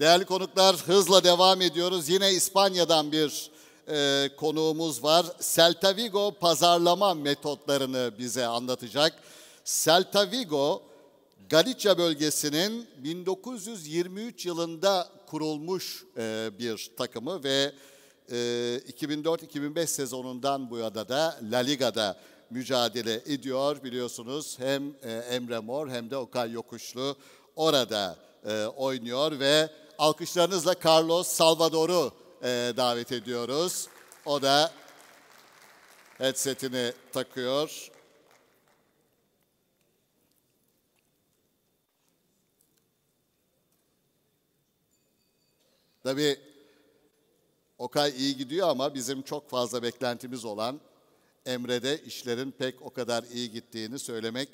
Değerli konuklar hızla devam ediyoruz. Yine İspanya'dan bir e, konuğumuz var. Celta Vigo pazarlama metotlarını bize anlatacak. Celta Vigo Galicia bölgesinin 1923 yılında kurulmuş e, bir takımı ve e, 2004-2005 sezonundan bu yana da La Liga'da mücadele ediyor. Biliyorsunuz hem e, Emre Mor hem de Okay Yokuşlu orada e, oynuyor ve alkışlarınızla Carlos Salvador'u e, davet ediyoruz. O da headsetini takıyor. Tabii Okay iyi gidiyor ama bizim çok fazla beklentimiz olan Emre'de işlerin pek o kadar iyi gittiğini söylemek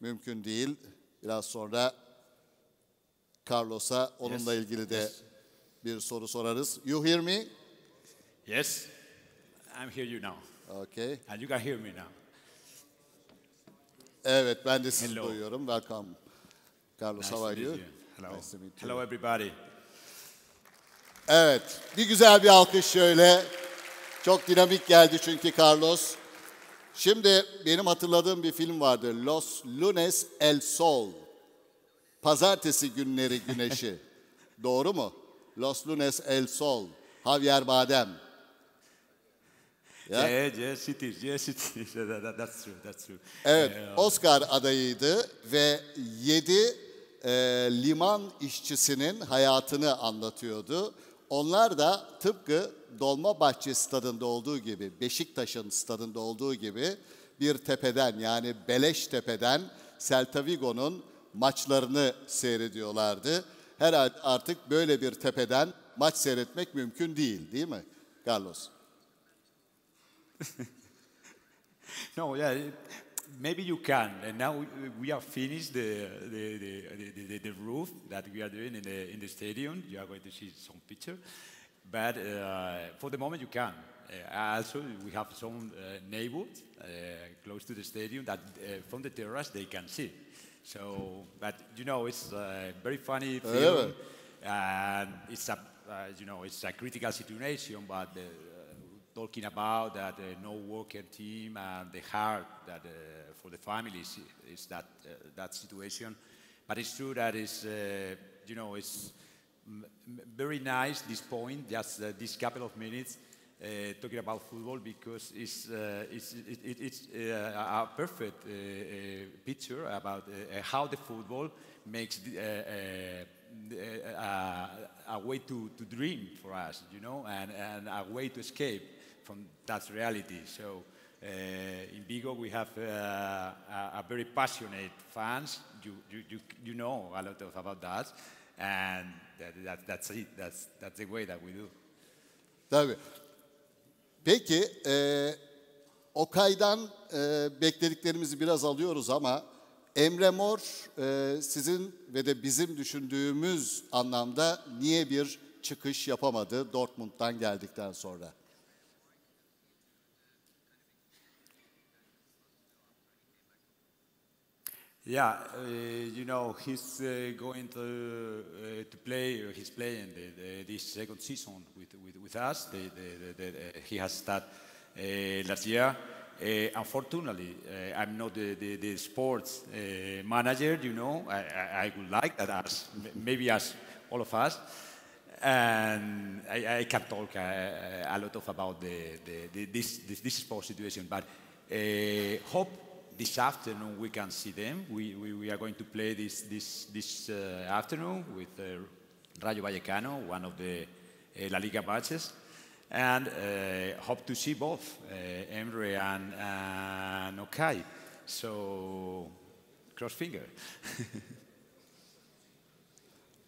mümkün değil. Biraz sonra Carlos'a. Onunla yes. ilgili de yes. bir soru sorarız. You hear me? Yes. I'm hear you now. Okay. And you can hear me now. Evet, ben de sizi Hello. duyuyorum. Welcome. Carlos, nice how are you? you? Hello. Nice to meet you. Hello everybody. Evet, bir güzel bir alkış şöyle. Çok dinamik geldi çünkü Carlos. Şimdi benim hatırladığım bir film vardı. Los Lunes El Sol Pazartesi günleri güneşi. Doğru mu? Los lunes el sol. Javier Badem. Ya. Yeah, yeah, she did. Yeah, she did. that's true, that's true. Evet, ee, Oscar adayıydı ve yedi e, liman işçisinin hayatını anlatıyordu. Onlar da tıpkı Dolmabahçe stadında olduğu gibi, Beşiktaş'ın stadında olduğu gibi bir tepeden yani tepeden, Celta Vigo'nun maçlarını seyrediyorlardı. Herhalde artık böyle bir tepeden maç seyretmek mümkün değil değil mi Carlos? no, yeah, maybe you can. And now we have finished the, the, the, the, the, roof that we are doing in the, in the stadium. You are going to see some picture. But uh, for the moment, you can. Uh, also, we have some uh, neighbors uh, close to the stadium that uh, from the terrace they can see. So, but you know, it's a very funny film, and it's a uh, you know it's a critical situation, but. The, uh, talking about that uh, no working team and the heart that uh, for the families is that uh, that situation. But it's true that it's uh, you know it's very nice this point just uh, this couple of minutes uh, talking about football because it's, uh, it's, it, uh, a perfect picture about how the football makes the, a way to, to dream for us, you know, and, and a way to escape from that reality. So uh, in Vigo, we have uh, a, a, very passionate fans. You, you, you, you, know a lot of, about that, and that, that, that's it. That's, that's the way that we do. David, Peki e, Okay'dan e, beklediklerimizi biraz alıyoruz ama Emre Mor e, sizin ve de bizim düşündüğümüz anlamda niye bir çıkış yapamadı Dortmund'dan geldikten sonra? Yeah, uh, you know he's uh, going to uh, to play. Uh, he's playing the, the, this second season with with, with us. The, he has started uh, last year. Uh, unfortunately, I'm not the, sports manager. You know, I, I, I, would like that as maybe as all of us, and I, I can talk a lot of about the, this, this this sports situation. But hope this afternoon we can see them. We, we, we, are going to play this, this, this uh, afternoon with uh, Rayo Vallecano, one of the uh, La Liga matches. And uh, hope to see both uh, Emre and, and Okai. So cross finger.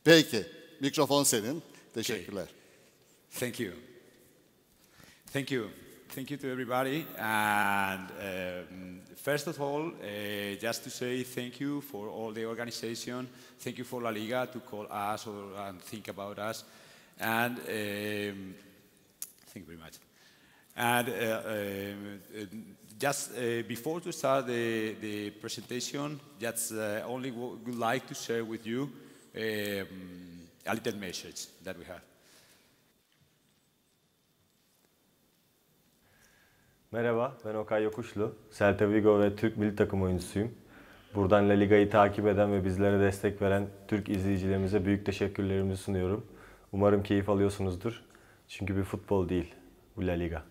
Peki. Mikrofon senin. Teşekkürler. Okay. Thank you. Thank you thank you to everybody. And um, first of all, uh, just to say thank you for all the organization. Thank you for La Liga to call us or, and think about us. And um, thank you very much. And uh, um, just uh, before to start the, the presentation, just uh, only would like to share with you um, a little message that we have. Merhaba, ben Okay Yokuşlu. Celta Vigo ve Türk milli takım oyuncusuyum. Buradan La Liga'yı takip eden ve bizlere destek veren Türk izleyicilerimize büyük teşekkürlerimi sunuyorum. Umarım keyif alıyorsunuzdur. Çünkü bir futbol değil, bu La Liga.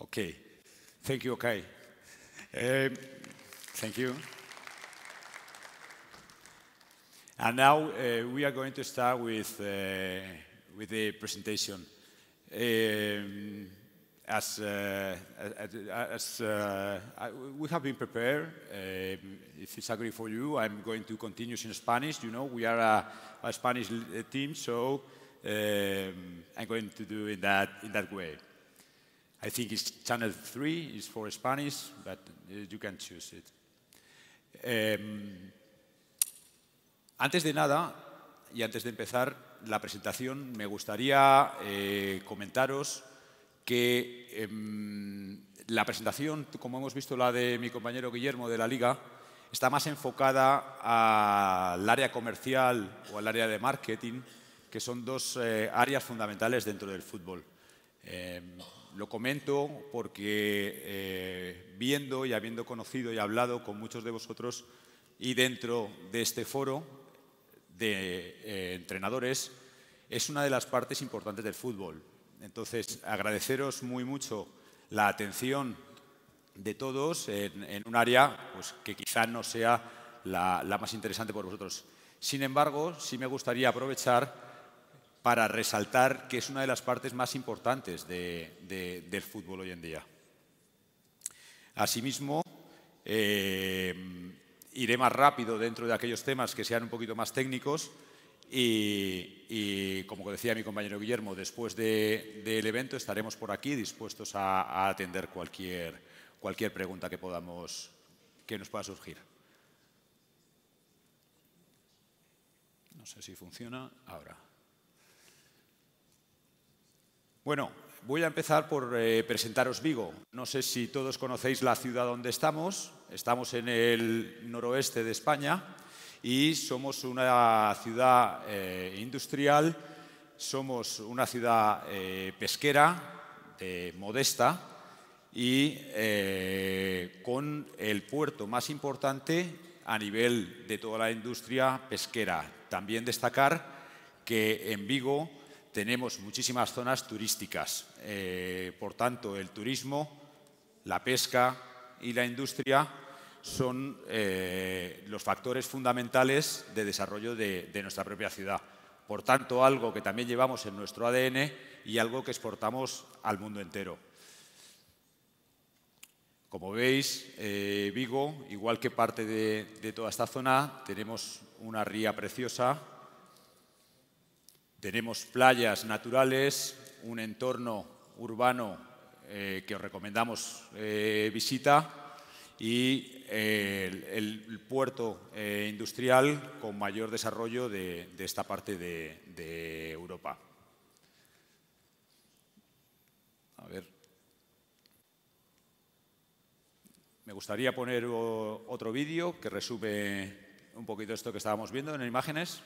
Okay. Thank you, Okay. Um, thank you. And now uh, we are going to start with, uh, with the presentation. Um, as, uh, as uh, we have been prepared, um, if it's agree for you, I'm going to continue in Spanish. You know, we are a, a Spanish uh, team, so um, I'm going to do it that, in that way. I think it's channel three is for Spanish, but uh, you can choose it. Um, Antes de nada, y antes de empezar la presentación, me gustaría eh, comentaros que em, la presentación, como hemos visto la de mi compañero Guillermo de la Liga, está más enfocada al área comercial o al área de marketing, que son dos eh, áreas fundamentales dentro del fútbol. Em, lo comento porque eh, viendo y habiendo conocido y hablado con muchos de vosotros y dentro de este foro de eh, entrenadores es una de las partes importantes del fútbol. Entonces, agradeceros muy mucho la atención de todos en, un área pues, que quizá no sea la, más interesante por vosotros. Sin embargo, sí me gustaría aprovechar para resaltar que es una de las partes más importantes del fútbol hoy en día. Asimismo, eh, iré más rápido dentro de aquellos temas que sean un poquito más técnicos. Y, como decía mi compañero Guillermo, después del evento estaremos por aquí dispuestos a, atender cualquier, cualquier pregunta que podamos que nos pueda surgir. No sé si funciona ahora. Bueno, voy a empezar por eh, presentaros Vigo. No sé si todos conocéis la ciudad donde estamos, Estamos en el noroeste de España y somos una ciudad eh, industrial, somos una ciudad eh, pesquera, eh, modesta y con el puerto más importante a nivel de toda la industria pesquera. También destacar que en Vigo tenemos muchísimas zonas turísticas. por tanto, el turismo, la pesca, y la industria son eh, los factores fundamentales de desarrollo de, nuestra propia ciudad. Por tanto, algo que también llevamos en nuestro ADN y algo que exportamos al mundo entero. Como veis, eh, Vigo, igual que parte de, toda esta zona, tenemos una ría preciosa, tenemos playas naturales, un entorno urbano eh, que os recomendamos eh, visita, y eh, el, puerto industrial con mayor desarrollo de, esta parte de, Europa. Me gustaría poner otro vídeo que resume un poquito esto que estábamos viendo en imágenes.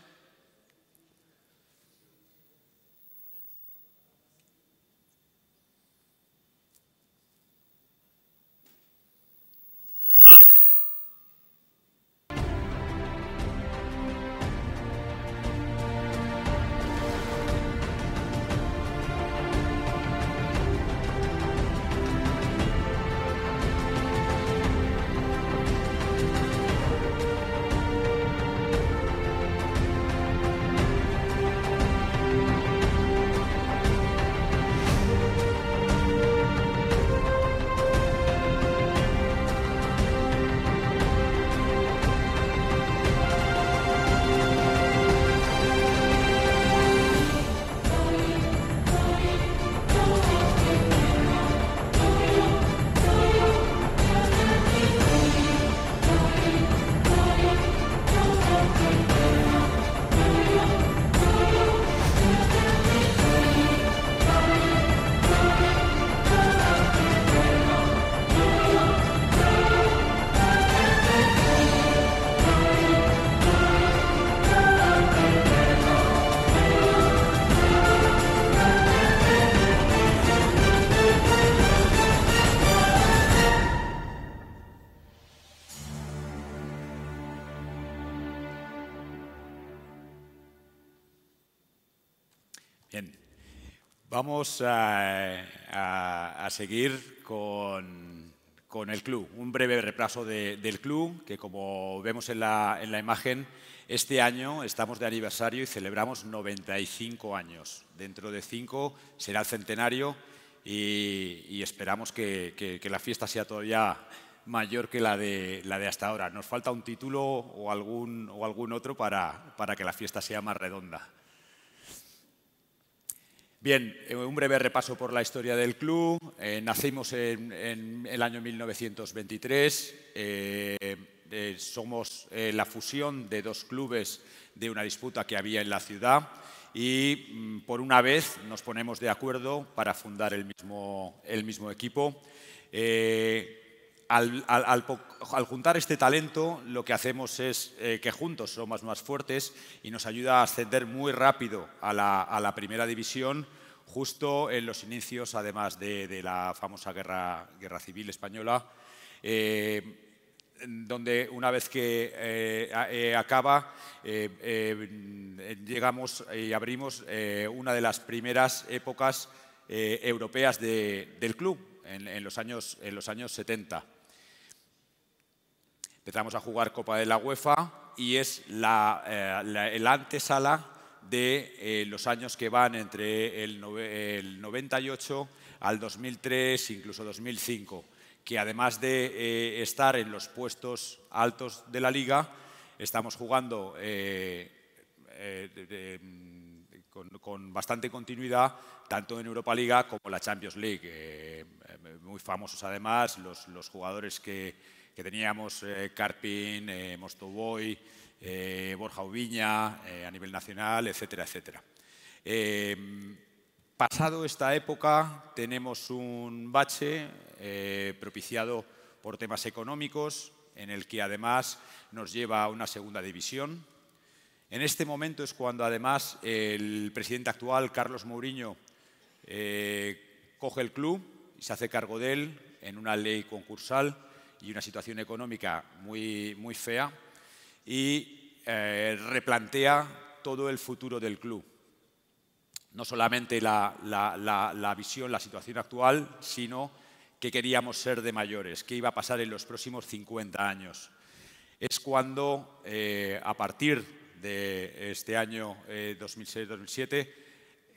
Bien, vamos a, seguir con, el club. Un breve repaso del club, que como vemos en la, en la, imagen, este año estamos de aniversario y celebramos 95 años. Dentro de cinco será el centenario y, esperamos que, la fiesta sea todavía mayor que la de, la de hasta ahora. Nos falta un título o algún, o algún otro para que la fiesta sea más redonda. Bien, eh, un breve repaso por la historia del club. Eh, nacimos en, el año 1923. Eh, somos la fusión de dos clubes de una disputa que había en la ciudad y mm, por una vez nos ponemos de acuerdo para fundar el mismo, el mismo equipo al, juntar este talento, lo que hacemos es eh, que juntos somos más fuertes y nos ayuda a ascender muy rápido a la, primera división, justo en los inicios, además de, la famosa guerra, civil española, eh, donde una vez que eh, acaba, llegamos y abrimos una de las primeras épocas europeas del club, los años, en los años 70. Empezamos a jugar Copa de la UEFA y es eh, el antesala de eh, los años que van entre el, 98 al 2003, incluso 2005, que además de eh, estar en los puestos altos de la liga, estamos jugando con, bastante continuidad, tanto en Europa Liga como en la Champions League. muy famosos además los jugadores que, que teníamos, Carpin, eh, eh, Mostoboy, eh, Borja Ubiña, eh, a nivel nacional, etcétera, etcétera. pasado esta época tenemos un bache propiciado por temas económicos, en el que además nos lleva a una segunda división. En este momento es cuando además el presidente actual, Carlos Mourinho, coge el club y se hace cargo de él en una ley concursal y una situación económica muy, fea y eh, replantea todo el futuro del club. No solamente la, visión, la situación actual, sino qué queríamos ser de mayores, qué iba a pasar en los próximos 50 años. Es cuando, eh, a partir de este año 2006-2007,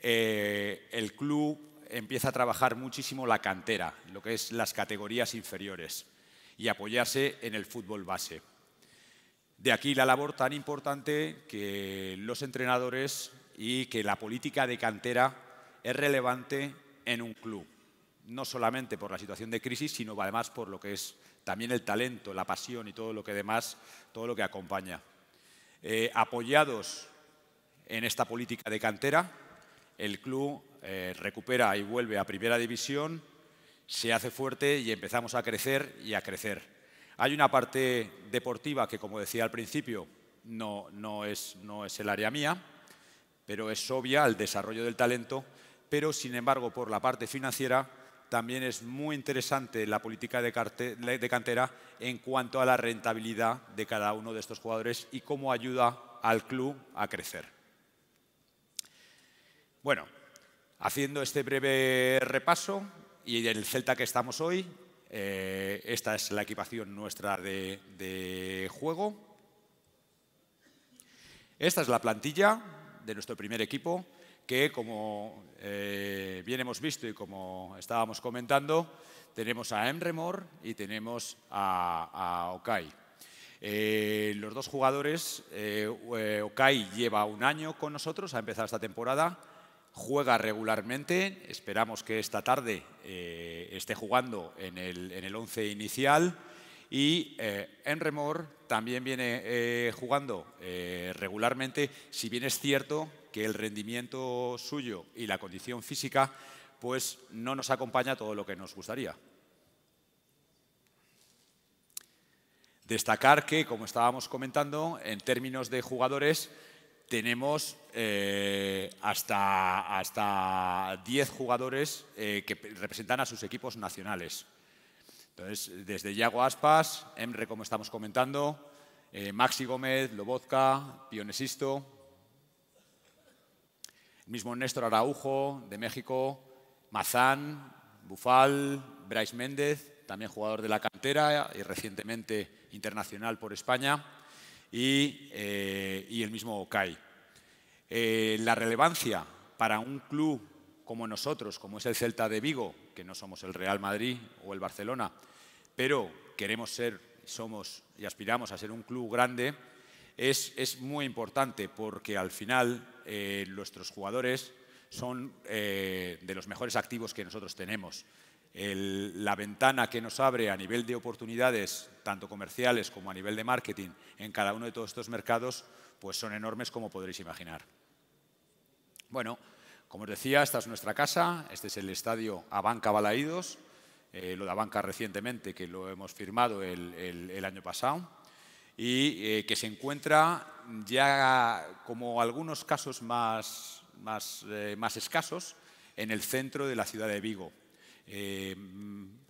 eh, el club empieza a trabajar muchísimo la cantera, lo que es las categorías inferiores y apoyarse en el fútbol base. De aquí la labor tan importante que los entrenadores y que la política de cantera es relevante en un club, no solamente por la situación de crisis, sino además por lo que es también el talento, la pasión y todo lo que demás, todo lo que acompaña. Eh, apoyados en esta política de cantera, el club eh, recupera y vuelve a primera división se hace fuerte y empezamos a crecer y a crecer. Hay una parte deportiva que, como decía al principio, no, es, es el área mía, pero es obvia al desarrollo del talento, pero sin embargo por la parte financiera también es muy interesante la política de, cantera en cuanto a la rentabilidad de cada uno de estos jugadores y cómo ayuda al club a crecer. Bueno, haciendo este breve repaso, y en el Celta que estamos hoy, eh, esta es la equipación nuestra de, juego. Esta es la plantilla de nuestro primer equipo, que como eh, bien hemos visto y como estábamos comentando, tenemos a Emremor y tenemos a, Okai. Eh, los dos jugadores, Okai lleva un año con nosotros, ha empezado esta temporada, juega regularmente, esperamos que esta tarde eh, esté jugando en el, 11 once inicial y eh, en remor también viene eh, jugando regularmente, si bien es cierto que el rendimiento suyo y la condición física pues no nos acompaña todo lo que nos gustaría. Destacar que, como estábamos comentando, en términos de jugadores, tenemos eh, hasta, hasta 10 jugadores eh, que representan a sus equipos nacionales. Entonces, desde Yago Aspas, Emre, como estamos comentando, eh, Maxi Gómez, Lobotka, Pionesisto, el mismo Néstor Araujo, de México, Mazán, Bufal, Bryce Méndez, también jugador de la cantera y recientemente internacional por España. Eh, y, el mismo Kai. Eh, la relevancia para un club como nosotros, como es el Celta de Vigo, que no somos el Real Madrid o el Barcelona, pero queremos ser, somos y aspiramos a ser un club grande, es, muy importante porque al final eh, nuestros jugadores son de los mejores activos que nosotros tenemos la ventana que nos abre a nivel de oportunidades, tanto comerciales como a nivel de marketing, en cada uno de todos estos mercados, pues son enormes como podréis imaginar. Bueno, como os decía, esta es nuestra casa, este es el estadio Abanca Balaídos, eh, lo de Abanca recientemente, que lo hemos firmado el, año pasado, y eh, que se encuentra ya como algunos casos eh, más escasos en el centro de la ciudad de Vigo. Eh,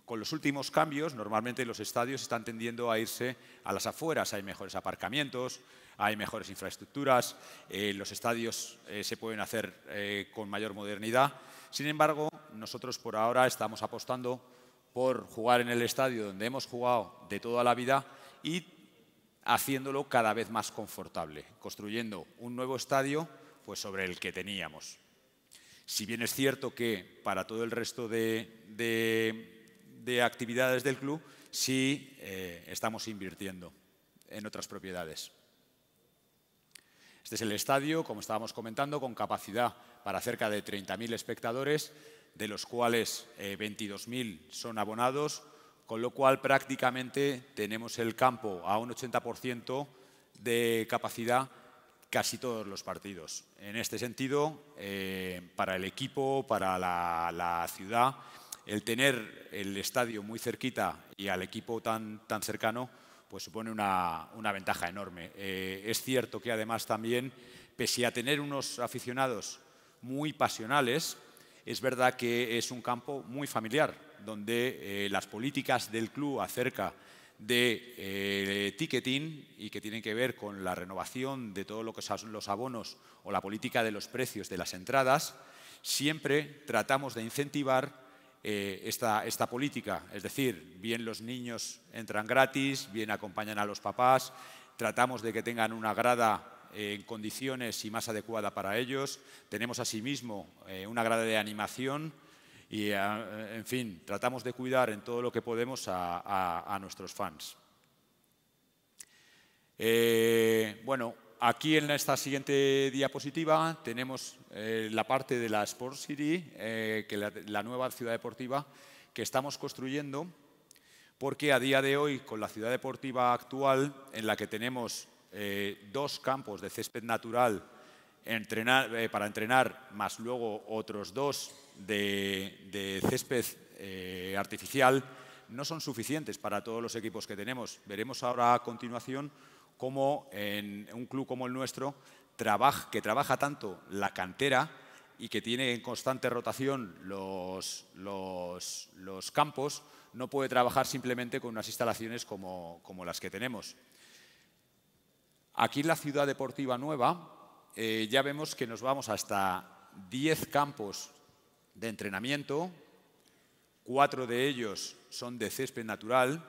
con los últimos cambios, normalmente los estadios están tendiendo a irse a las afueras. Hay mejores aparcamientos, hay mejores infraestructuras, eh, los estadios eh, se pueden hacer con mayor modernidad. Sin embargo, nosotros por ahora estamos apostando por jugar en el estadio donde hemos jugado de toda la vida y haciéndolo cada vez más confortable, construyendo un nuevo estadio pues, sobre el que teníamos. Si bien es cierto que para todo el resto de, actividades del club, sí eh, estamos invirtiendo en otras propiedades. Este es el estadio, como estábamos comentando, con capacidad para cerca de 30.000 espectadores, de los cuales 22.000 eh, son abonados, con lo cual prácticamente tenemos el campo a un 80% de capacidad casi todos los partidos. En este sentido, eh, para el equipo, para la, ciudad, el tener el estadio muy cerquita y al equipo tan, tan cercano, pues supone una, ventaja enorme. Eh, es cierto que además también, pese a tener unos aficionados muy pasionales, es verdad que es un campo muy familiar, donde eh, las políticas del club acerca eh, de ticketing y que tienen que ver con la renovación de todo lo que son los abonos o la política de los precios de las entradas, siempre tratamos de incentivar eh, esta, política. Es decir, bien los niños entran gratis, bien acompañan a los papás, tratamos de que tengan una grada eh, en condiciones y más adecuada para ellos. Tenemos asimismo una grada de animación y, eh, en fin, tratamos de cuidar en todo lo que podemos a, nuestros fans. Eh, bueno, aquí en esta siguiente diapositiva tenemos eh, la parte de la Sport City, que la, nueva ciudad deportiva que estamos construyendo, porque a día de hoy, con la ciudad deportiva actual, en la que tenemos dos campos de césped natural para entrenar, más luego otros dos de, césped eh, artificial no son suficientes para todos los equipos que tenemos. Veremos ahora a continuación cómo en un club como el nuestro, que trabaja tanto la cantera y que tiene en constante rotación los, los, campos, no puede trabajar simplemente con unas instalaciones como, como, las que tenemos. Aquí en la ciudad deportiva nueva eh, ya vemos que nos vamos hasta 10 campos de entrenamiento, cuatro de ellos son de césped natural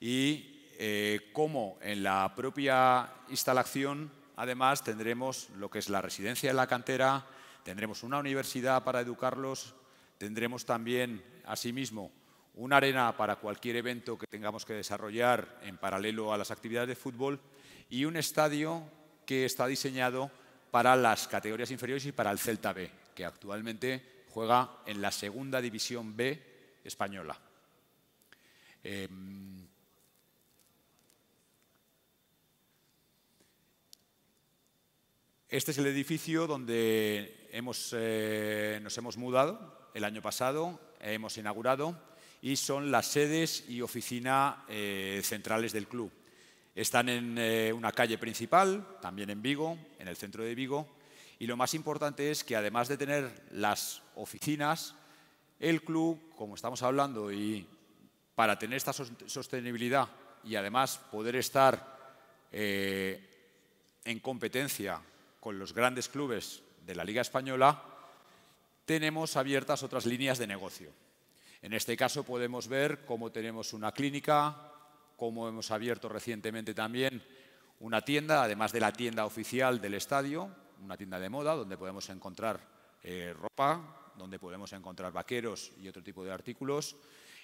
y eh, como en la propia instalación además tendremos lo que es la residencia de la cantera, tendremos una universidad para educarlos, tendremos también asimismo una arena para cualquier evento que tengamos que desarrollar en paralelo a las actividades de fútbol y un estadio que está diseñado para las categorías inferiores y para el Celta B, que actualmente juega en la segunda división B española. Em, este es el edificio donde eh, nos hemos mudado el año pasado, hemos inaugurado y son las sedes y oficina eh, centrales del club. Están en eh, una calle principal, también en Vigo, en el centro de Vigo, y lo más importante es que además de tener las oficinas, el club, como estamos hablando, y para tener esta sostenibilidad y además poder estar eh, en competencia con los grandes clubes de la Liga Española, tenemos abiertas otras líneas de negocio. En este caso podemos ver cómo tenemos una clínica, cómo hemos abierto recientemente también una tienda, además de la tienda oficial del estadio, una tienda de moda donde podemos encontrar eh, ropa, donde podemos encontrar vaqueros y otro tipo de artículos,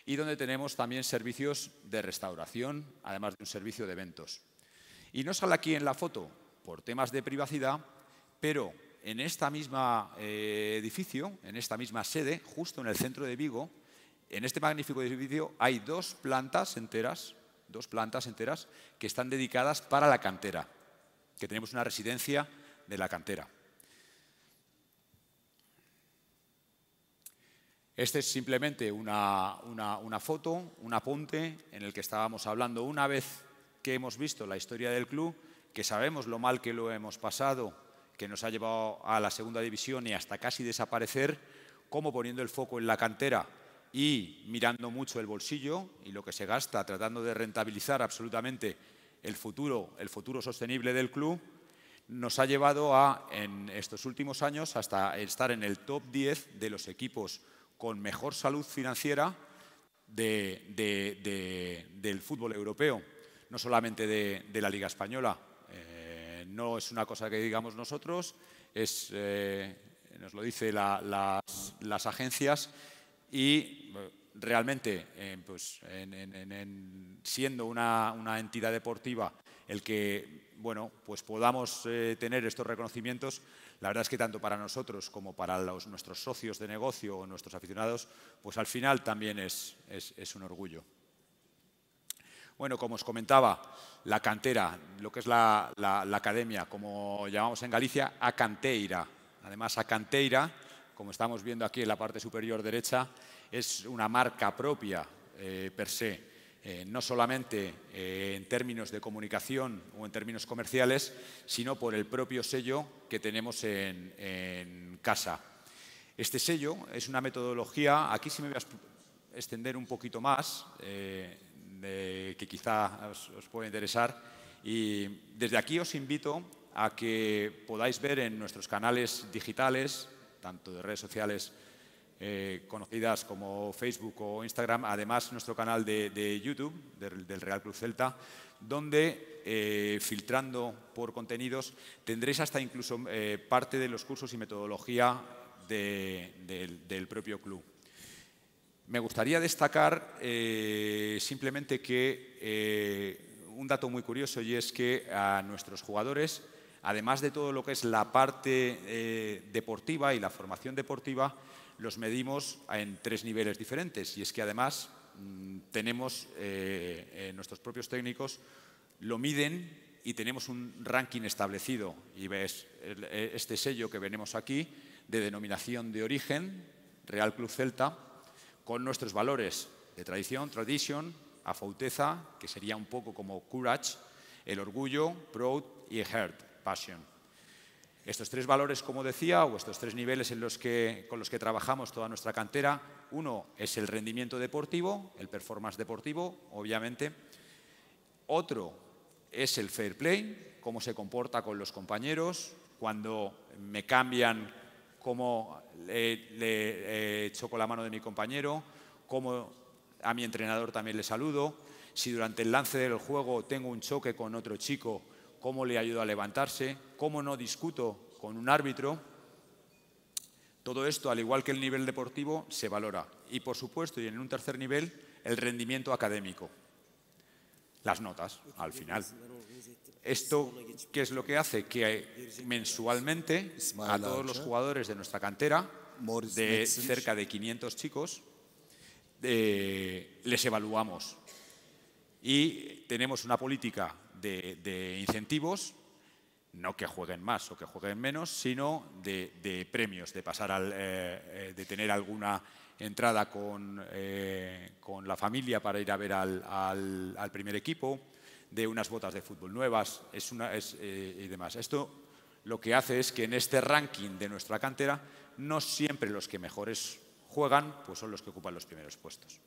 y donde tenemos también servicios de restauración, además de un servicio de eventos. Y no sale aquí en la foto por temas de privacidad, pero en este mismo eh, edificio, en esta misma sede, justo en el centro de Vigo, en este magnífico edificio hay dos plantas enteras, dos plantas enteras que están dedicadas para la cantera, que tenemos una residencia de la cantera. Este es simplemente una, una, una foto, un apunte en el que estábamos hablando una vez que hemos visto la historia del club, que sabemos lo mal que lo hemos pasado, que nos ha llevado a la segunda división y hasta casi desaparecer, como poniendo el foco en la cantera y mirando mucho el bolsillo y lo que se gasta, tratando de rentabilizar absolutamente el futuro, el futuro sostenible del club, nos ha llevado a, en estos últimos años, hasta estar en el top 10 de los equipos con mejor salud financiera del fútbol europeo, no solamente de, la Liga Española. Eh, no es una cosa que digamos nosotros, es, eh, nos lo dicen las, agencias y realmente, eh, pues, siendo una, una entidad deportiva, el que bueno, pues podamos eh, tener estos reconocimientos, la verdad es que tanto para nosotros como para nuestros socios de negocio o nuestros aficionados, pues al final también es, un orgullo. Bueno, como os comentaba, la cantera, lo que es la, academia, como llamamos en Galicia, a Además, a como estamos viendo aquí en la parte superior derecha, es una marca propia eh, per se. Eh, no solamente eh, en términos de comunicación o en términos comerciales, sino por el propio sello que tenemos en, casa. Este sello es una metodología, aquí sí me voy a extender un poquito más, eh, que quizá os, os pueda interesar, y desde aquí os invito a que podáis ver en nuestros canales digitales, tanto de redes sociales eh, conocidas como Facebook o Instagram, además nuestro canal de, YouTube del, Real Club Celta, donde eh, filtrando por contenidos tendréis hasta incluso eh, parte de los cursos y metodología del propio club. Me gustaría destacar simplemente que un dato muy curioso y es que a nuestros jugadores, además de todo lo que es la parte deportiva y la formación deportiva, los medimos en tres niveles diferentes. Y es que además mm, tenemos, eh, nuestros propios técnicos lo miden y tenemos un ranking establecido. Y ves e, este sello que venimos aquí de denominación de origen, Real Club Celta, con nuestros valores de tradición, tradition, afauteza, que sería un poco como courage, el orgullo, proud y heart, passion. Estos tres valores, como decía, o estos tres niveles en los que, con los que trabajamos toda nuestra cantera, uno es el rendimiento deportivo, el performance deportivo, obviamente. Otro es el fair play, cómo se comporta con los compañeros, cuando me cambian, cómo le, eh, choco la mano de mi compañero, cómo a mi entrenador también le saludo. Si durante el lance del juego tengo un choque con otro chico, cómo le ayudo a levantarse, cómo no discuto con un árbitro. Todo esto, al igual que el nivel deportivo, se valora. Y, por supuesto, y en un tercer nivel, el rendimiento académico. Las notas, al final. Esto, ¿qué es lo que hace? Que mensualmente a todos los jugadores de nuestra cantera, de cerca de 500 chicos, eh, les evaluamos. Y tenemos una política de, incentivos, no que jueguen más o que jueguen menos, sino de, premios, de pasar eh, eh, de tener alguna entrada eh, con, la familia para ir a ver al, primer equipo, de unas botas de fútbol nuevas es una, y demás. Esto lo que hace es que en este ranking de nuestra cantera no siempre los que mejores juegan pues son los que ocupan los primeros puestos.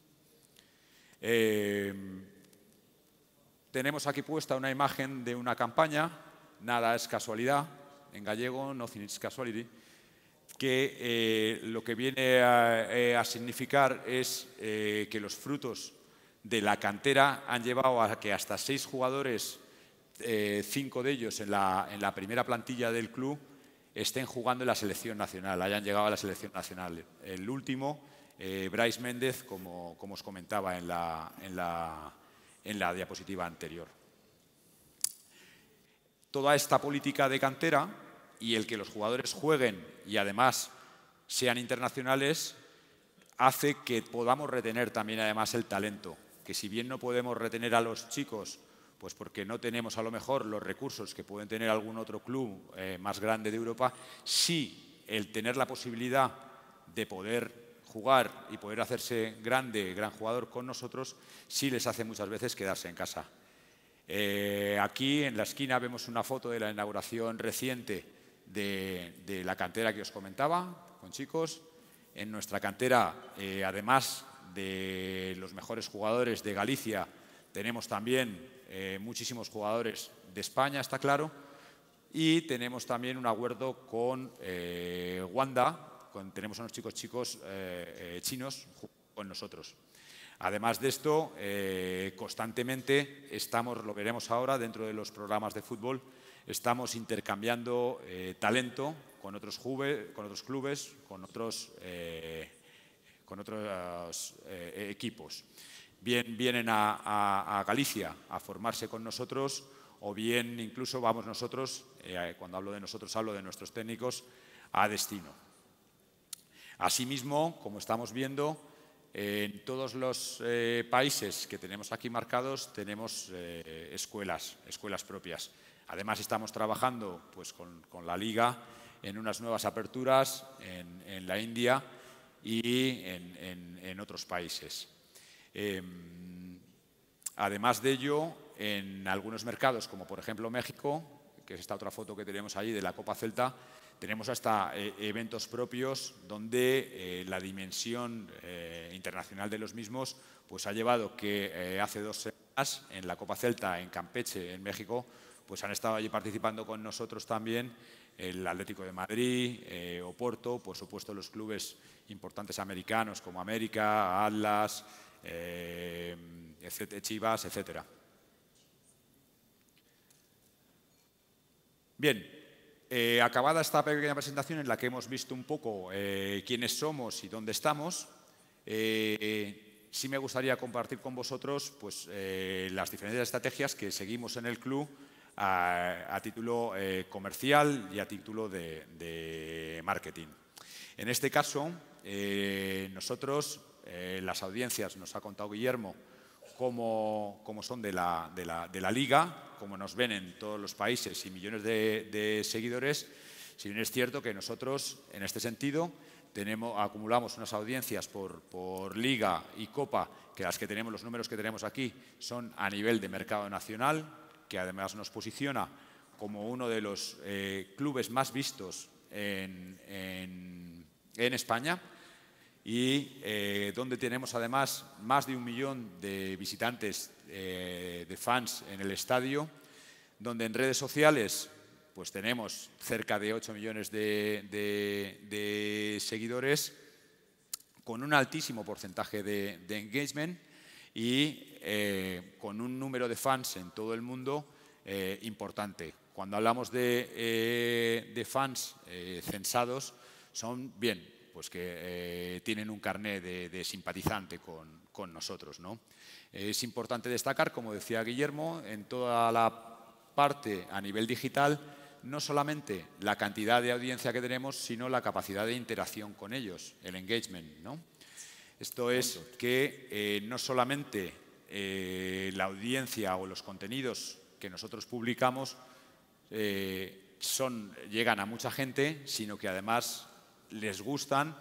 Tenemos aquí puesta una imagen de una campaña, Nada es casualidad, en gallego, Nothing is casuality, que eh, lo que viene a, eh, significar es eh, que los frutos de la cantera han llevado a que hasta seis jugadores, cinco de ellos en la, primera plantilla del club, estén jugando en la selección nacional, hayan llegado a la selección nacional. El último, Bryce Méndez, como, como, os comentaba en la, en la en la diapositiva anterior. Toda esta política de cantera y el que los jugadores jueguen y además sean internacionales hace que podamos retener también además el talento, que si bien no podemos retener a los chicos, pues porque no tenemos a lo mejor los recursos que pueden tener algún otro club eh, más grande de Europa, sí el tener la posibilidad de poder jugar y poder hacerse grande, gran jugador con nosotros, sí les hace muchas veces quedarse en casa. Eh, aquí en la esquina vemos una foto de la inauguración reciente de, la cantera que os comentaba, con chicos. En nuestra cantera, eh, además de los mejores jugadores de Galicia, tenemos también eh, muchísimos jugadores de España, está claro. Y tenemos también un acuerdo con Wanda, tenemos a unos chicos chicos eh, eh, chinos con nosotros. Además de esto, eh, constantemente estamos, lo veremos ahora dentro de los programas de fútbol, estamos intercambiando talento con otros, con otros clubes, con otros, con otros equipos. Bien, vienen a, Galicia a formarse con nosotros o bien incluso vamos nosotros, cuando hablo de nosotros hablo de nuestros técnicos, a destino. Asimismo, como estamos viendo, en todos los eh, países que tenemos aquí marcados tenemos eh, escuelas, escuelas propias. Además, estamos trabajando pues, con, la Liga en unas nuevas aperturas en, la India y en, otros países. Em, además de ello, en algunos mercados, como por ejemplo México, que es esta otra foto que tenemos allí de la Copa Celta, tenemos hasta eh, eventos propios donde eh, la dimensión eh, internacional de los mismos pues, ha llevado que hace dos semanas, en la Copa Celta, en Campeche, en México, pues han estado allí participando con nosotros también el Atlético de Madrid, Oporto, por supuesto los clubes importantes americanos como América, Atlas, Chivas, etcétera. Bien, eh, acabada esta pequeña presentación en la que hemos visto un poco eh, quiénes somos y dónde estamos, eh, sí me gustaría compartir con vosotros pues, las diferentes estrategias que seguimos en el club a, título comercial y a título de, de marketing. En este caso, nosotros, las audiencias, nos ha contado Guillermo, como, son de la, de, la, de la, liga, como nos ven en todos los países y millones de, seguidores, si bien es cierto que nosotros, en este sentido, tenemos, acumulamos unas audiencias por, liga y copa, que las que tenemos, los números que tenemos aquí son a nivel de mercado nacional, que además nos posiciona como uno de los eh, clubes más vistos en España y eh, donde tenemos además más de un millón de visitantes, eh, de fans en el estadio, donde en redes sociales pues tenemos cerca de 8 millones de, seguidores con un altísimo porcentaje de, engagement y eh, con un número de fans en todo el mundo importante. Cuando hablamos de, de fans censados, son bien pues que eh, tienen un carné de, simpatizante con, nosotros. ¿no? Es importante destacar, como decía Guillermo, en toda la parte a nivel digital, no solamente la cantidad de audiencia que tenemos, sino la capacidad de interacción con ellos, el engagement. ¿no? Esto es que eh, no solamente eh, la audiencia o los contenidos que nosotros publicamos son, llegan a mucha gente, sino que además les gustan,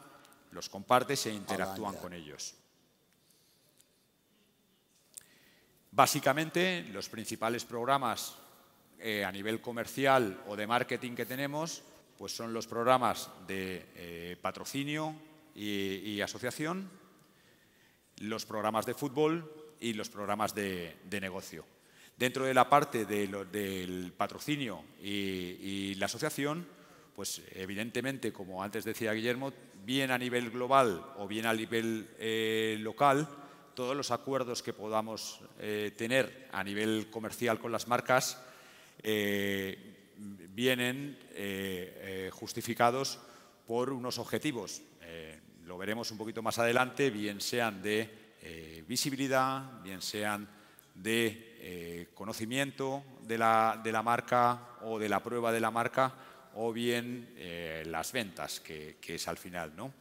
los compartes e interactúan con ellos. Básicamente, los principales programas eh, a nivel comercial o de marketing que tenemos pues son los programas de eh, patrocinio y, asociación, los programas de fútbol y los programas de, negocio. Dentro de la parte del patrocinio y la asociación, pues evidentemente, como antes decía Guillermo, bien a nivel global o bien a nivel eh, local, todos los acuerdos que podamos eh, tener a nivel comercial con las marcas eh, vienen justificados por unos objetivos. lo veremos un poquito más adelante, bien sean de visibilidad, bien sean de conocimiento de la marca o de la prueba de la marca o bien eh, las ventas, que, es al final. ¿no?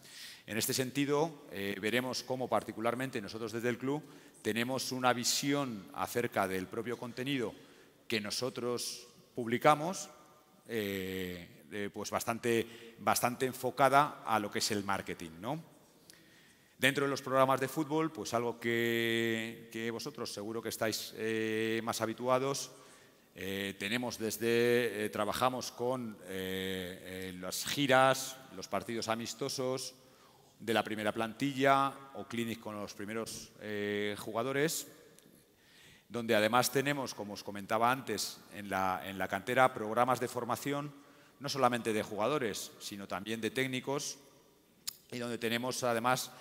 En este sentido, eh, veremos cómo particularmente nosotros desde el club tenemos una visión acerca del propio contenido que nosotros publicamos, eh, pues bastante, bastante enfocada a lo que es el marketing. ¿no? Dentro de los programas de fútbol, pues algo que, que vosotros seguro que estáis más habituados, eh, tenemos desde, eh, trabajamos con eh, las giras, los partidos amistosos de la primera plantilla o clinic con los primeros jugadores, donde además tenemos, como os comentaba antes, en la, en la cantera programas de formación, no solamente de jugadores, sino también de técnicos, y donde tenemos además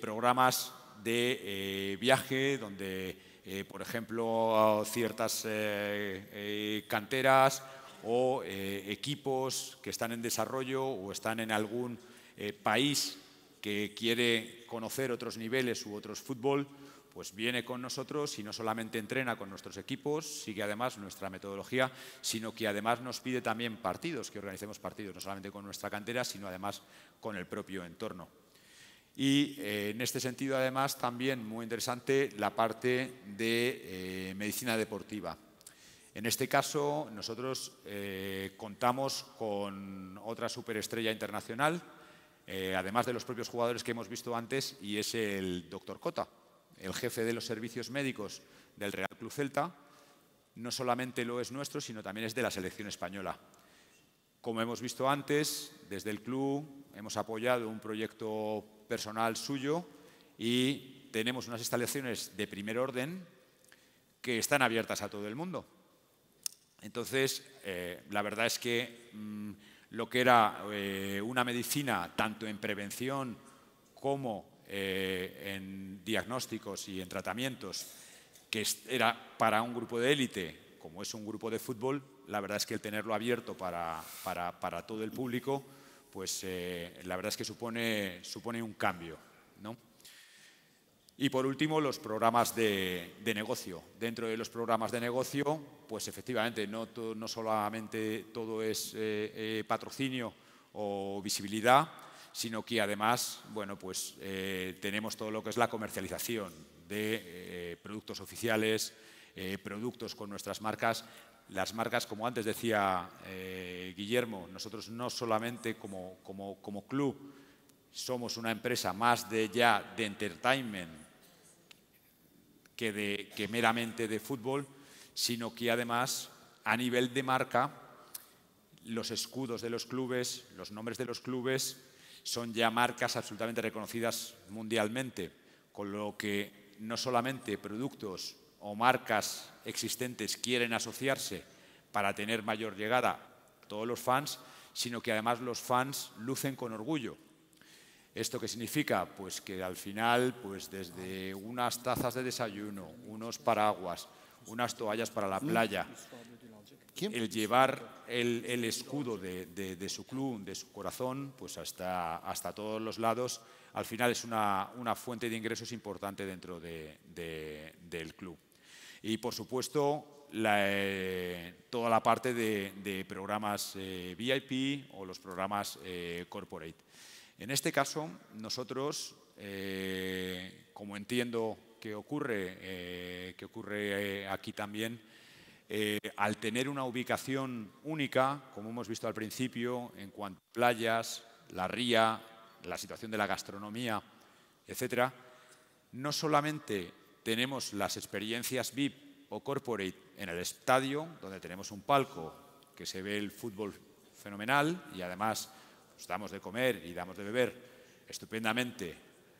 programas de viaje, donde eh, por ejemplo, ciertas eh, eh, canteras o equipos que están en desarrollo o están en algún país que quiere conocer otros niveles u otros fútbol, pues viene con nosotros y no solamente entrena con nuestros equipos, sigue además nuestra metodología, sino que además nos pide también partidos, que organicemos partidos, no solamente con nuestra cantera, sino además con el propio entorno. Y eh, en este sentido, además, también muy interesante la parte de eh, medicina deportiva. En este caso, nosotros eh, contamos con otra superestrella internacional, además de los propios jugadores que hemos visto antes, y es el doctor Cota, el jefe de los servicios médicos del Real Club Celta. No solamente lo es nuestro, sino también es de la selección española. Como hemos visto antes, desde el club hemos apoyado un proyecto personal suyo y tenemos unas instalaciones de primer orden que están abiertas a todo el mundo. Entonces, eh, la verdad es que mm, lo que era eh, una medicina tanto en prevención como eh, en diagnósticos y en tratamientos, que era para un grupo de élite, como es un grupo de fútbol, la verdad es que el tenerlo abierto para, para, para todo el público pues eh, la verdad es que supone, supone un cambio. ¿no? Y por último, los programas de, negocio. Dentro de los programas de negocio, pues efectivamente, no, no solamente todo es eh, eh, patrocinio o visibilidad, sino que además, bueno, pues tenemos todo lo que es la comercialización de productos oficiales, productos con nuestras marcas las marcas, como antes decía eh, Guillermo, nosotros no solamente como, club somos una empresa más de ya de entertainment que, de, que meramente de fútbol, sino que además a nivel de marca los escudos de los clubes, los nombres de los clubes son ya marcas absolutamente reconocidas mundialmente, con lo que no solamente productos o marcas existentes quieren asociarse para tener mayor llegada todos los fans, sino que además los fans lucen con orgullo. ¿Esto qué significa? Pues que al final, pues desde unas tazas de desayuno, unos paraguas, unas toallas para la playa, el llevar el, escudo de, su club, de su corazón, pues hasta, hasta todos los lados, al final es una, fuente de ingresos importante dentro del club. Y por supuesto, eh, toda la parte de, programas eh, VIP o los programas eh, corporate. En este caso, nosotros, como entiendo que ocurre, que ocurre aquí también, al tener una ubicación única, como hemos visto al principio, en cuanto a playas, la ría, la situación de la gastronomía, etc., no solamente tenemos las experiencias VIP o corporate en el estadio, donde tenemos un palco que se ve el fútbol fenomenal y además pues, damos de comer y damos de beber estupendamente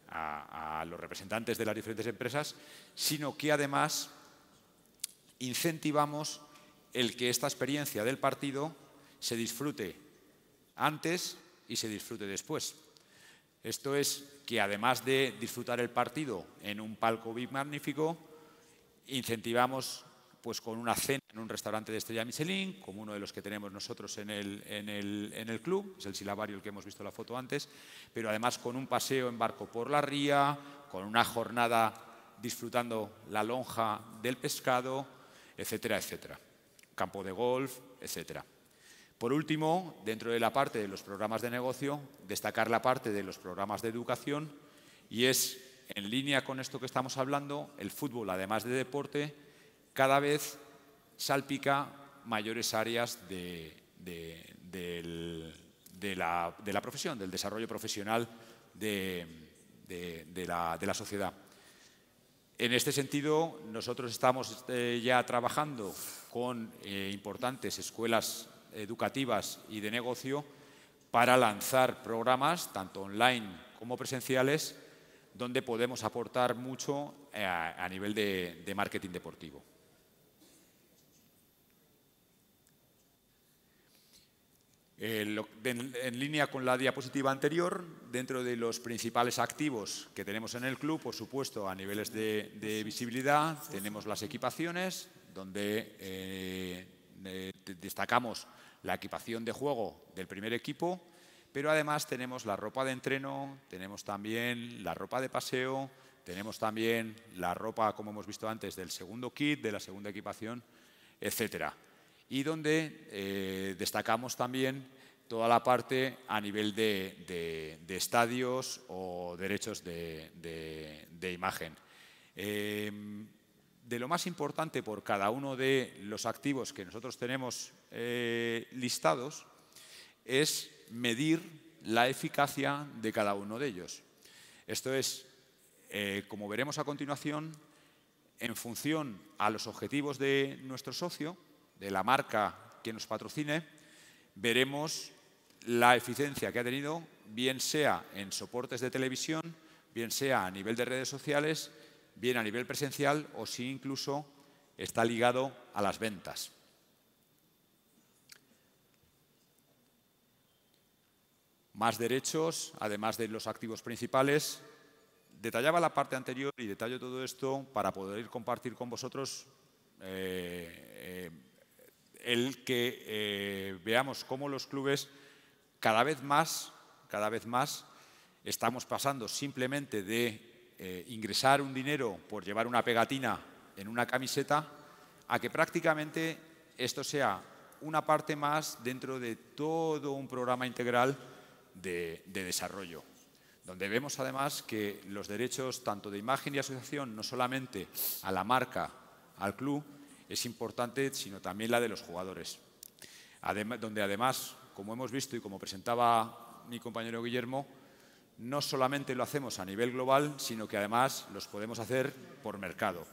a los representantes de las diferentes empresas, sino que además incentivamos el que esta experiencia del partido se disfrute antes y se disfrute después. Esto es que además de disfrutar el partido en un palco VIP magnífico, incentivamos pues con una cena en un restaurante de estrella Michelin, como uno de los que tenemos nosotros en el, en el club, es el silabario el que hemos visto la foto antes, pero además con un paseo en barco por la ría, con una jornada disfrutando la lonja del pescado, etcétera, etcétera. Campo de golf, etcétera. Por último, dentro de la parte de los programas de negocio, destacar la parte de los programas de educación y es, en línea con esto que estamos hablando, el fútbol, además de deporte, cada vez salpica mayores áreas de, la, profesión, del desarrollo profesional de la sociedad. En este sentido, nosotros estamos eh, ya trabajando con eh, importantes escuelas educativas y de negocio para lanzar programas, tanto online como presenciales, donde podemos aportar mucho eh, a, nivel de, marketing deportivo. en, línea con la diapositiva anterior, dentro de los principales activos que tenemos en el club, por supuesto, a niveles de, visibilidad, tenemos las equipaciones, donde eh, eh, destacamos la equipación de juego del primer equipo, pero además tenemos la ropa de entreno, tenemos también la ropa de paseo, tenemos también la ropa, como hemos visto antes, del segundo kit, de la segunda equipación, etcétera. Y donde eh, destacamos también toda la parte a nivel de, estadios o derechos de, imagen. Eh, de lo más importante por cada uno de los activos que nosotros tenemos eh, listados es medir la eficacia de cada uno de ellos. Esto es, eh, como veremos a continuación, en función a los objetivos de nuestro socio, de la marca que nos patrocine, veremos la eficiencia que ha tenido, bien sea en soportes de televisión, bien sea a nivel de redes sociales, bien a nivel presencial o si incluso está ligado a las ventas. Más derechos, además de los activos principales. Detallaba la parte anterior y detallo todo esto para poder compartir con vosotros eh, eh, el que eh, veamos cómo los clubes cada vez más, cada vez más, estamos pasando simplemente de eh, ingresar un dinero por llevar una pegatina en una camiseta a que prácticamente esto sea una parte más dentro de todo un programa integral de, desarrollo, donde vemos además que los derechos tanto de imagen y asociación, no solamente a la marca, al club, es importante, sino también la de los jugadores. donde además, como hemos visto y como presentaba mi compañero Guillermo, no solamente lo hacemos a nivel global, sino que además los podemos hacer por mercado.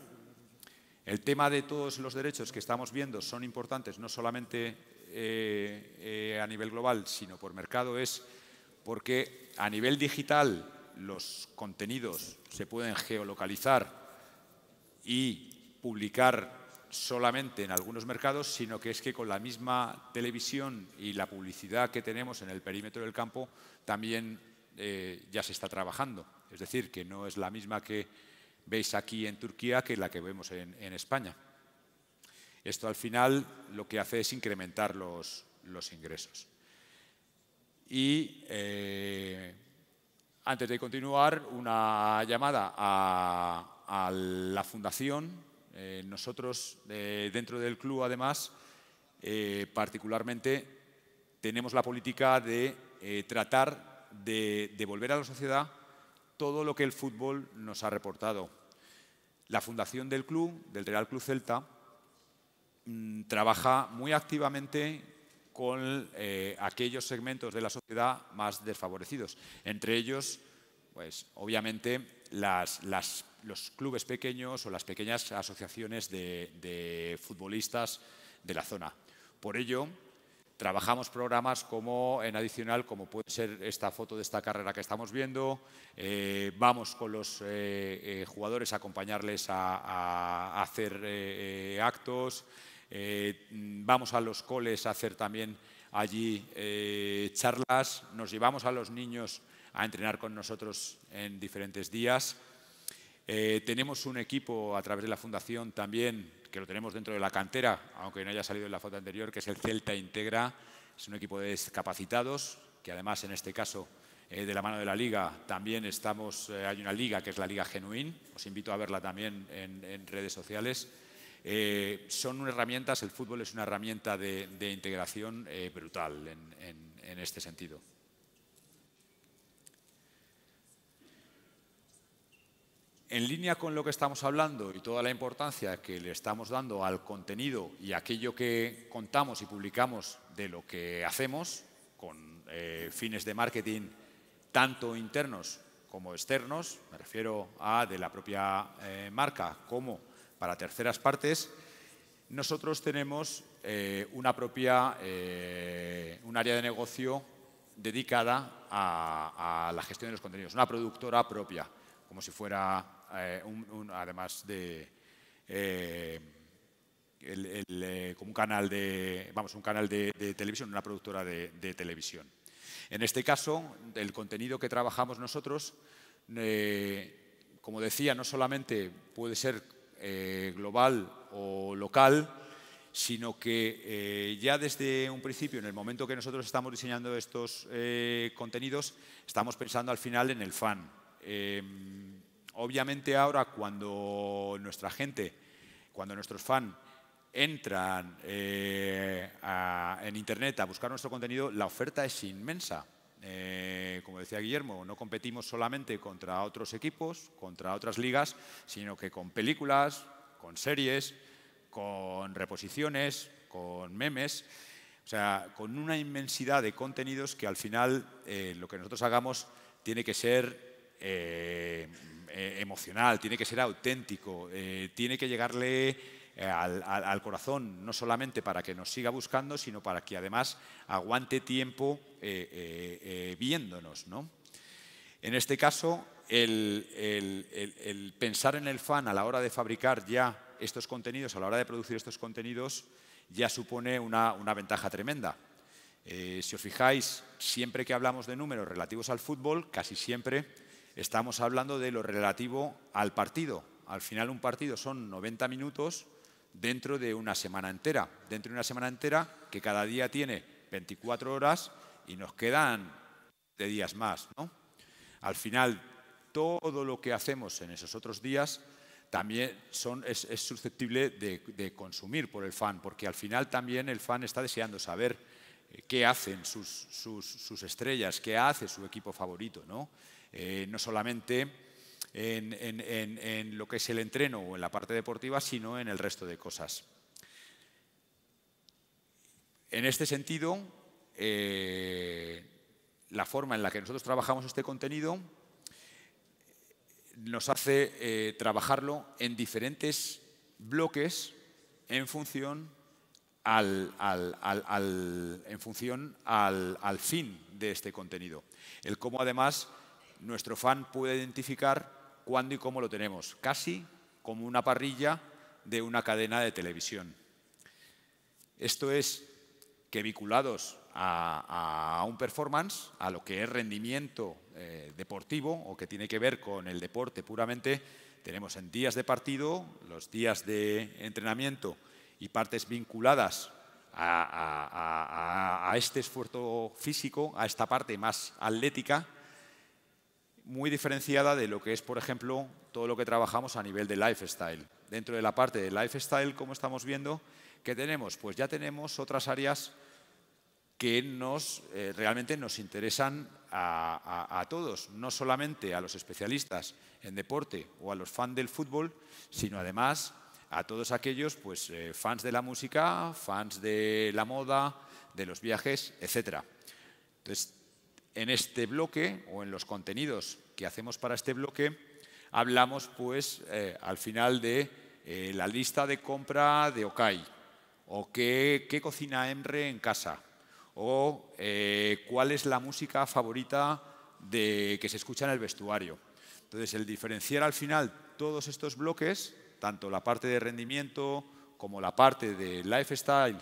El tema de todos los derechos que estamos viendo son importantes no solamente eh, eh, a nivel global, sino por mercado, es porque a nivel digital los contenidos se pueden geolocalizar y publicar solamente en algunos mercados, sino que es que con la misma televisión y la publicidad que tenemos en el perímetro del campo también eh, ya se está trabajando. Es decir, que no es la misma que veis aquí en Turquía que la que vemos en, España. Esto al final lo que hace es incrementar los, ingresos. Y eh, antes de continuar, una llamada a, la Fundación. Eh, nosotros, dentro del club, además, particularmente, tenemos la política de tratar de devolver a la sociedad todo lo que el fútbol nos ha reportado. La fundación del club, del Real Club Celta, mm, trabaja muy activamente con eh, aquellos segmentos de la sociedad más desfavorecidos, entre ellos, pues obviamente, los clubes pequeños o las pequeñas asociaciones de futbolistas de la zona. Por ello, Trabajamos programas como en adicional, como puede ser esta foto de esta carrera que estamos viendo. Eh, vamos con los eh, eh, jugadores a acompañarles a, hacer actos. vamos a los coles a hacer también allí charlas. Nos llevamos a los niños a entrenar con nosotros en diferentes días. tenemos un equipo a través de la Fundación también que lo tenemos dentro de la cantera, aunque no haya salido en la foto anterior, que es el Celta Integra. Es un equipo de discapacitados, que además en este caso eh, de la mano de la liga también estamos, eh, hay una liga que es la Liga Genuín, os invito a verla también en, redes sociales. Eh, son son herramientas, el fútbol es una herramienta de, integración brutal en este sentido. en línea con lo que estamos hablando y toda la importancia que le estamos dando al contenido y aquello que contamos y publicamos de lo que hacemos, con eh, fines de marketing tanto internos como externos, me refiero a de la propia eh, marca como para terceras partes, nosotros tenemos eh, una propia, un área de negocio dedicada a, a la gestión de los contenidos, una productora propia, como si fuera eh, además de eh, eh, como un canal de, vamos, un canal de, televisión, una productora de, televisión. En este caso, el contenido que trabajamos nosotros, como decía, no solamente puede ser global o local, sino que ya desde un principio, en el momento que nosotros estamos diseñando estos contenidos, estamos pensando al final en el fan. Em, Obviamente ahora cuando nuestra gente, cuando nuestros fans entran eh, en Internet a buscar nuestro contenido, la oferta es inmensa. Eh, como decía Guillermo, no competimos solamente contra otros equipos, contra otras ligas, sino que con películas, con series, con reposiciones, con memes, o sea, con una inmensidad de contenidos que al final eh, lo que nosotros hagamos tiene que ser eh, emocional, tiene que ser auténtico, eh, tiene que llegarle eh, al, corazón, no solamente para que nos siga buscando, sino para que además aguante tiempo viéndonos. En este caso, el, pensar en el fan a la hora de fabricar ya estos contenidos, a la hora de producir estos contenidos, ya supone una, ventaja tremenda. si os fijáis, siempre que hablamos de números relativos al fútbol, casi siempre Estamos hablando de lo relativo al partido. Al final un partido son 90 minutos dentro de una semana entera. Dentro de una semana entera que cada día tiene 24 horas y nos quedan de días más. ¿no? Al final, todo lo que hacemos en esos otros días también es, susceptible de, de consumir por el fan, porque al final también el fan está deseando saber qué hacen sus, estrellas, qué hace su equipo favorito, ¿no? Eh, solamente en, lo que es el entreno o en la parte deportiva, sino en el resto de cosas. En este sentido, eh, la forma en la que nosotros trabajamos este contenido nos hace eh, trabajarlo en diferentes bloques en función en función al, fin de este contenido. El cómo además nuestro fan puede identificar cuándo y cómo lo tenemos, casi como una parrilla de una cadena de televisión. Esto es que vinculados a, un performance, a lo que es rendimiento eh, deportivo o que tiene que ver con el deporte puramente, tenemos en días de partido, los días de entrenamiento, y partes vinculadas a, este esfuerzo físico, a esta parte más atlética, muy diferenciada de lo que es, por ejemplo, todo lo que trabajamos a nivel de lifestyle. Dentro de la parte de lifestyle, como estamos viendo, ¿qué tenemos? Pues ya tenemos otras áreas que nos, eh, realmente nos interesan a todos, no solamente a los especialistas en deporte o a los fans del fútbol, sino además a todos aquellos pues, eh, fans de la música, fans de la moda, de los viajes, etc. Entonces, en este bloque o en los contenidos que hacemos para este bloque, hablamos pues eh, al final de eh, la lista de compra de Okai, o qué, cocina Emre en casa, o cuál es la música favorita que se escucha en el vestuario. Entonces, el diferenciar al final todos estos bloques tanto la parte de rendimiento como la parte de lifestyle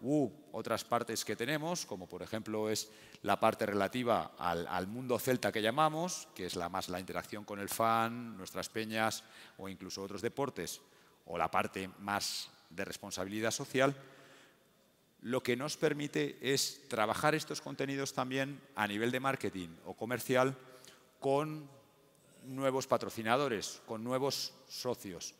u otras partes que tenemos, como por ejemplo es la parte relativa al, mundo celta que llamamos, que es la más la interacción con el fan, nuestras peñas o incluso otros deportes, o la parte más de responsabilidad social, lo que nos permite es trabajar estos contenidos también a nivel de marketing o comercial con nuevos patrocinadores, con nuevos socios,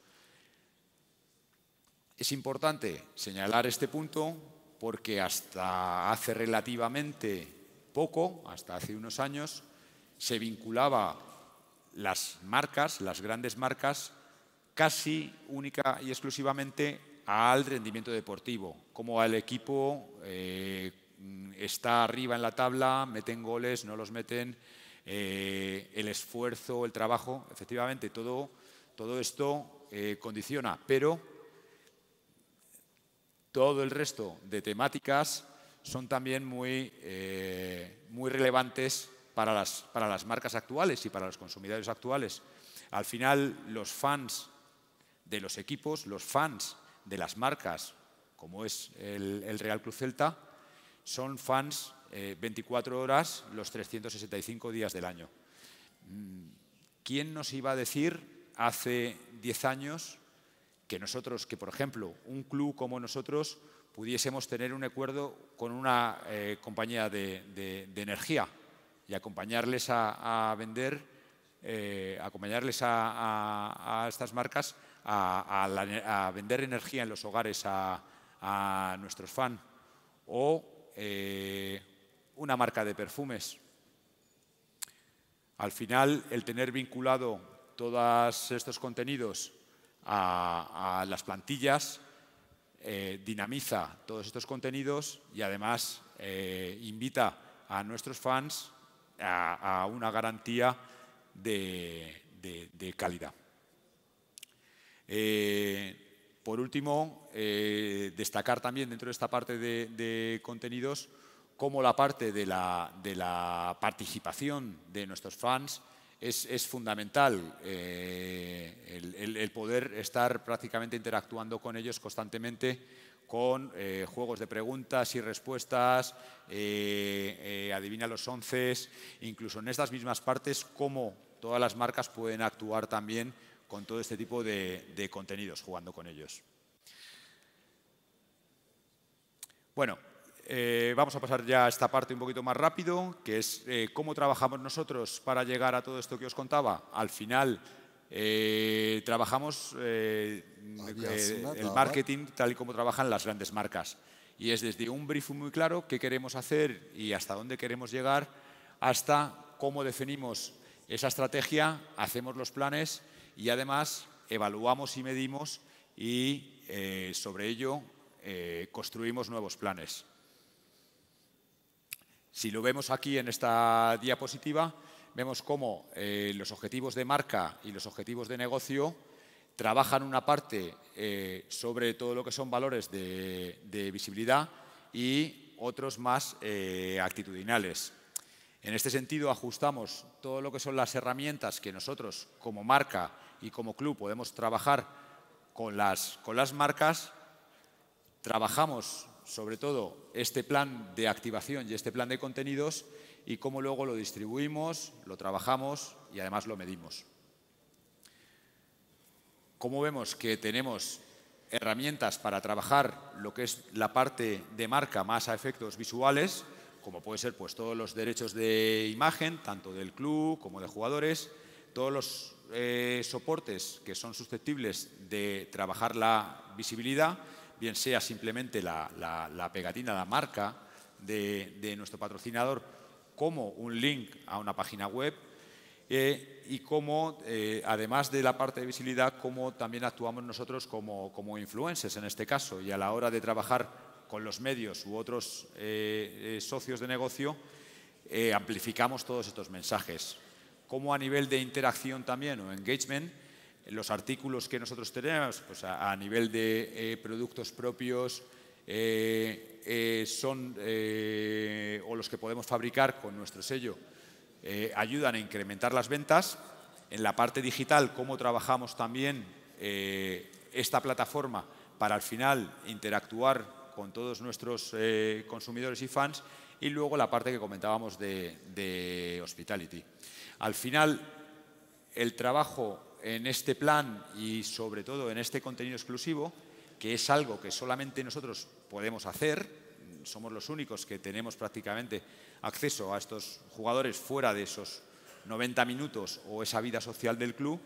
es importante señalar este punto porque hasta hace relativamente poco, hasta hace unos años, se vinculaba las marcas, las grandes marcas, casi única y exclusivamente al rendimiento deportivo, como al equipo eh, está arriba en la tabla, meten goles, no los meten, eh, el esfuerzo, el trabajo, efectivamente, todo, esto eh, condiciona, pero todo el resto de temáticas son también muy, eh, muy relevantes para las, para las marcas actuales y para los consumidores actuales. Al final, los fans de los equipos, los fans de las marcas, como es el, Real Club Celta, son fans 24 eh, horas los 365 días del año. Mm, ¿Quién nos iba a decir hace 10 años que nosotros, que por ejemplo un club como nosotros pudiésemos tener un acuerdo con una eh, compañía de, energía y acompañarles a, vender, eh, acompañarles a, estas marcas a, vender energía en los hogares a, nuestros fans o eh, una marca de perfumes. Al final, el tener vinculado todos estos contenidos a, las plantillas, eh, dinamiza todos estos contenidos y además eh, invita a nuestros fans a, una garantía de, calidad. Eh, por último, destacar también dentro de esta parte de, contenidos cómo la parte de la participación de nuestros fans es, fundamental eh, el, poder estar prácticamente interactuando con ellos constantemente con eh, juegos de preguntas y respuestas, eh, adivina los once, incluso en estas mismas partes, cómo todas las marcas pueden actuar también con todo este tipo de, de contenidos, jugando con ellos. Bueno, eh, vamos a pasar ya a esta parte un poquito más rápido, que es eh, cómo trabajamos nosotros para llegar a todo esto que os contaba. Al final eh, trabajamos el marketing tal y como trabajan las grandes marcas. Y es desde un brief muy claro qué queremos hacer y hasta dónde queremos llegar, hasta cómo definimos esa estrategia, hacemos los planes y además evaluamos y medimos y sobre ello construimos nuevos planes. Si lo vemos aquí en esta diapositiva, vemos cómo eh, los objetivos de marca y los objetivos de negocio trabajan una parte eh, sobre todo lo que son valores de, visibilidad y otros más eh, actitudinales. En este sentido, ajustamos todo lo que son las herramientas que nosotros como marca y como club podemos trabajar con las, con las marcas. Trabajamos sobre todo este plan de activación y este plan de contenidos y cómo luego lo distribuimos, lo trabajamos y además lo medimos. Como vemos que tenemos herramientas para trabajar lo que es la parte de marca más a efectos visuales, como puede ser pues, todos los derechos de imagen, tanto del club como de jugadores, todos los eh, soportes que son susceptibles de trabajar la visibilidad bien sea simplemente la, pegatina, la marca de, nuestro patrocinador, como un link a una página web eh, y como, eh, además de la parte de visibilidad, como también actuamos nosotros como, como influencers en este caso y a la hora de trabajar con los medios u otros eh, socios de negocio, amplificamos todos estos mensajes. Como a nivel de interacción también o engagement, los artículos que nosotros tenemos pues a, nivel de eh, productos propios eh, eh, son, o los que podemos fabricar con nuestro sello ayudan a incrementar las ventas. En la parte digital, cómo trabajamos también esta plataforma para al final interactuar con todos nuestros consumidores y fans y luego la parte que comentábamos de, de hospitality. Al final, el trabajo en este plan y sobre todo en este contenido exclusivo, que es algo que solamente nosotros podemos hacer, somos los únicos que tenemos prácticamente acceso a estos jugadores fuera de esos 90 minutos o esa vida social del club,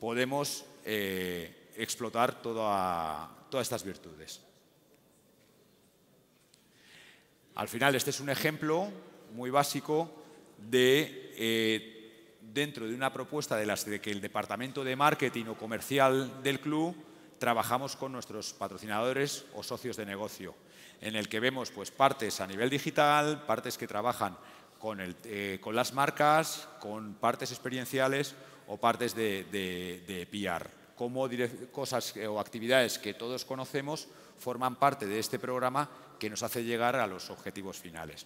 podemos eh, explotar todas estas virtudes. Al final, este es un ejemplo muy básico de eh, dentro de una propuesta de las de que el departamento de marketing o comercial del club trabajamos con nuestros patrocinadores o socios de negocio, en el que vemos pues, partes a nivel digital, partes que trabajan con, eh, las marcas, con partes experienciales o partes de, PR. Como cosas o actividades que todos conocemos forman parte de este programa que nos hace llegar a los objetivos finales.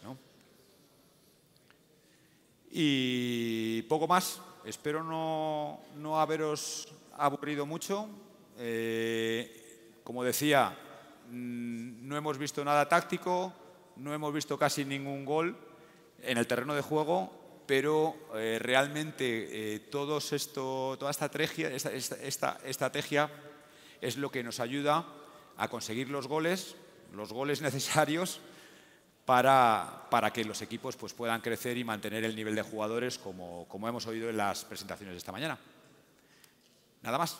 Y poco más. Espero no, no haberos aburrido mucho. Eh, como decía, mm, no hemos visto nada táctico, no hemos visto casi ningún gol en el terreno de juego, pero eh, realmente eh, esto, toda esta estrategia, esta, esta, estrategia es lo que nos ayuda a conseguir los goles, los goles necesarios para, para que los equipos pues, puedan crecer y mantener el nivel de jugadores como, como hemos oído en las presentaciones de esta mañana. Nada más.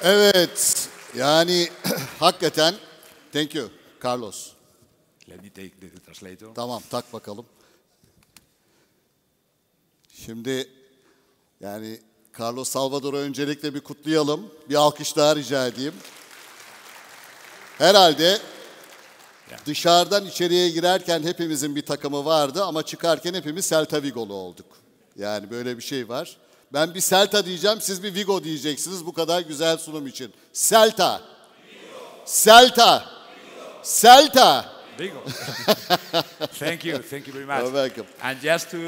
Evet, yani hakikaten thank you Carlos. Let me take the translator. Tamam, tak bakalım. Şimdi yani Carlos Salvador'u öncelikle bir kutlayalım. Bir alkış daha rica edeyim. Herhalde yani. Dışarıdan içeriye girerken hepimizin bir takımı vardı ama çıkarken hepimiz Celta Vigo'lu olduk. Yani böyle bir şey var. Ben bir Celta diyeceğim, siz bir Vigo diyeceksiniz bu kadar güzel sunum için. Celta. Celta. Celta. Vigo. thank you, thank you very much. You're welcome. And just to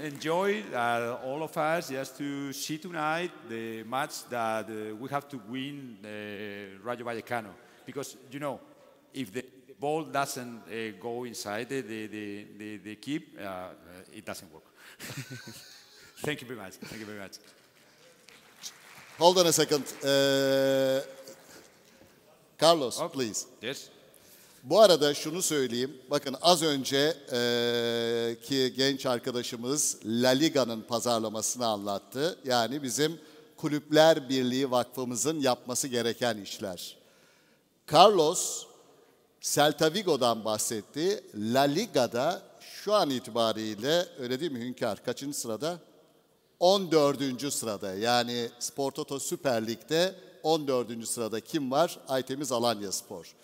enjoy uh, all of us, just to see tonight the match that uh, we have to win uh, Rayo Vallecano. Because, you know, if the ball doesn't uh, go inside the, the, the, the, keep, uh, uh, it doesn't work. Thank you very much. Thank you very much. Hold on a second. Uh, Carlos, okay. Oh, please. Yes. Bu arada şunu söyleyeyim. Bakın az önce e, ki genç arkadaşımız La Liga'nın pazarlamasını anlattı. Yani bizim Kulüpler Birliği Vakfımızın yapması gereken işler. Carlos Celta Vigo'dan bahsetti. La Liga'da şu an itibariyle öyle değil mi Hünkar? Kaçıncı sırada? 14. sırada. Yani Spor Toto Süper Lig'de 14. sırada kim var? Aytemiz Alanya Spor.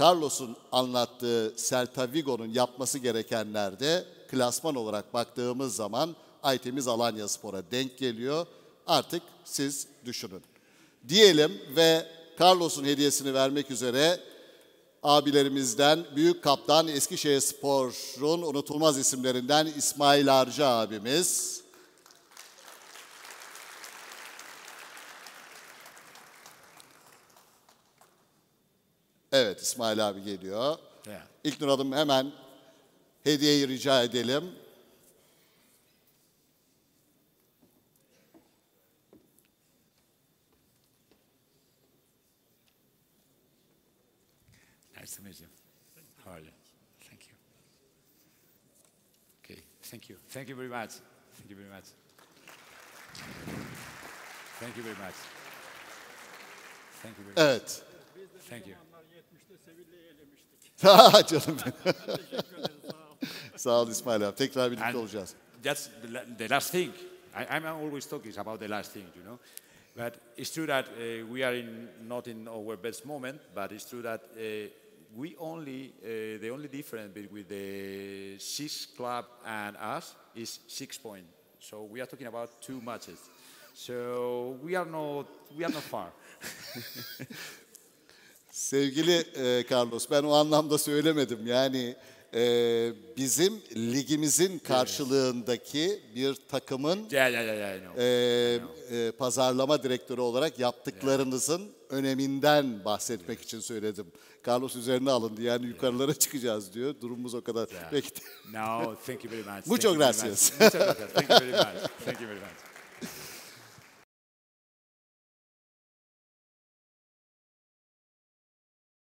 Carlos'un anlattığı Celta Vigo'nun yapması gerekenlerde klasman olarak baktığımız zaman Aytemiz Alanya Spor'a denk geliyor. Artık siz düşünün. Diyelim ve Carlos'un hediyesini vermek üzere abilerimizden Büyük Kaptan Eskişehir Spor'un unutulmaz isimlerinden İsmail Arca abimiz. Evet İsmail abi geliyor. Evet. İlk Nur hemen hediyeyi rica edelim. Nice to meet you. How are you? Thank you. Okay, thank you. Thank you very much. Thank you very much. Thank you very much. Thank you very much. Evet. Thank you. Ah canım benim. Sağ ol İsmail abi. Tekrar birlikte And olacağız. That's the, the last thing. I, I'm always talking about the last thing, you know. But it's true that uh, we are in, not in our best moment, but it's true that uh, we only, uh, the only difference between the six club and us is six points. So we are talking about two matches. So we are not, we are not far. Sevgili e, Carlos, ben o anlamda söylemedim. Yani e, bizim ligimizin karşılığındaki bir takımın yeah, yeah, yeah, yeah, E, e, pazarlama direktörü olarak yaptıklarınızın öneminden bahsetmek evet. için söyledim. Carlos üzerine alındı yani yukarılara yeah. çıkacağız diyor. Durumumuz o kadar. Yeah. Peki. no, thank you very much. Muchas gracias. Muchas gracias. Thank you very much. Thank you very much.